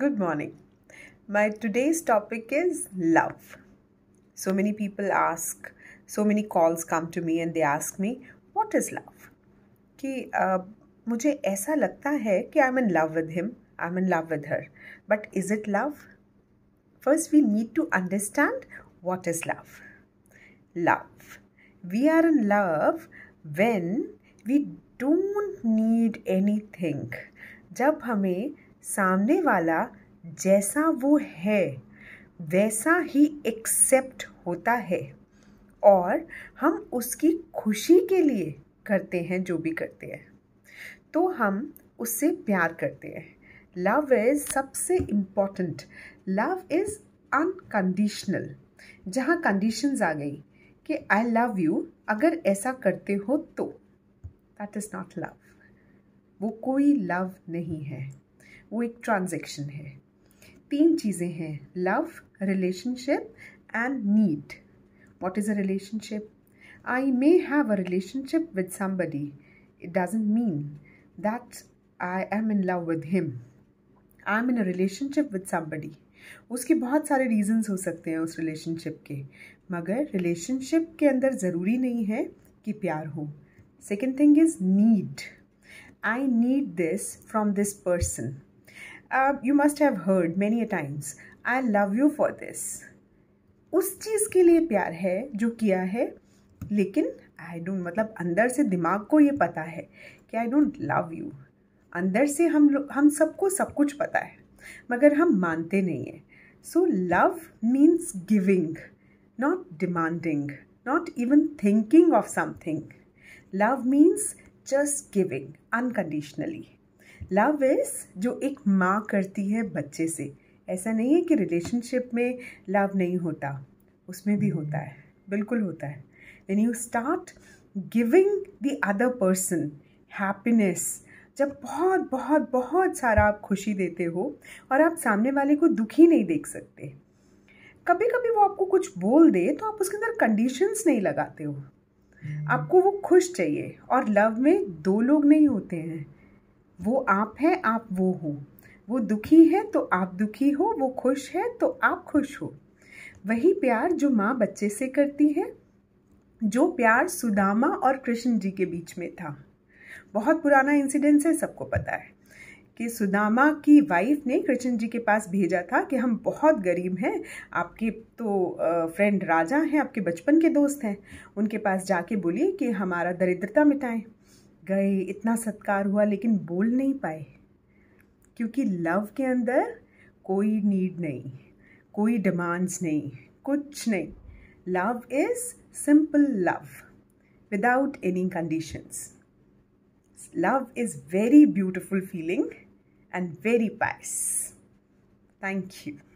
Good morning. My today's topic is love. So many people ask, so many calls come to me and they ask me, what is love? कि uh, मुझे ऐसा लगता है कि I am in love with him I am in love with her but is it love first we need to understand what is love love we are in love when we don't need anything जब हमें सामने वाला जैसा वो है वैसा ही accept होता है और हम उसकी खुशी के लिए करते हैं जो भी करते हैं तो हम उससे प्यार करते हैं लव इज़ सबसे इम्पॉर्टेंट लव इज़ अनकंडीशनल जहाँ कंडीशंस आ गई कि आई लव यू अगर ऐसा करते हो तो दैट इज़ नॉट लव वो कोई लव नहीं है वो एक ट्रांजेक्शन है तीन चीज़ें हैं love relationship and need what is a relationship I may have a relationship with somebody it doesn't mean that I am in love with him I am in a relationship with somebody उसके बहुत सारे reasons हो सकते हैं उस relationship के मगर relationship के अंदर ज़रूरी नहीं है कि प्यार हो second thing is need I need this from this person uh, you must have heard many a times I love you for this उस चीज़ के लिए प्यार है जो किया है लेकिन आई डोंट मतलब अंदर से दिमाग को ये पता है कि आई डोंट लव यू अंदर से हम हम सबको सब कुछ पता है मगर हम मानते नहीं हैं so love means giving not demanding not even thinking of something love means just giving unconditionally love is जो एक माँ करती है बच्चे से ऐसा नहीं है कि रिलेशनशिप में लव नहीं होता उसमें भी होता है बिल्कुल होता है when you start giving the other person happiness जब बहुत बहुत बहुत सारा आप खुशी देते हो और आप सामने वाले को दुखी नहीं देख सकते कभी कभी वो आपको कुछ बोल दे तो आप उसके अंदर कंडीशंस नहीं लगाते हो आपको वो खुश चाहिए और लव में दो लोग नहीं होते हैं वो आप हैं आप वो हो वो दुखी है तो आप दुखी हो वो खुश है तो आप खुश हो वही प्यार जो माँ बच्चे से करती है जो प्यार सुदामा और कृष्ण जी के बीच में था बहुत पुराना इंसिडेंस है सबको पता है कि सुदामा की वाइफ ने कृष्ण जी के पास भेजा था कि हम बहुत गरीब हैं आपके तो फ्रेंड राजा हैं आपके बचपन के दोस्त हैं उनके पास जाके बोलिए कि हमारा दरिद्रता मिटाएं गए इतना सत्कार हुआ लेकिन बोल नहीं पाए क्योंकि लव के अंदर कोई नीड नहीं कोई डिमांड्स नहीं कुछ नहीं love is simple love without any conditions love is very beautiful feeling and very pious thank you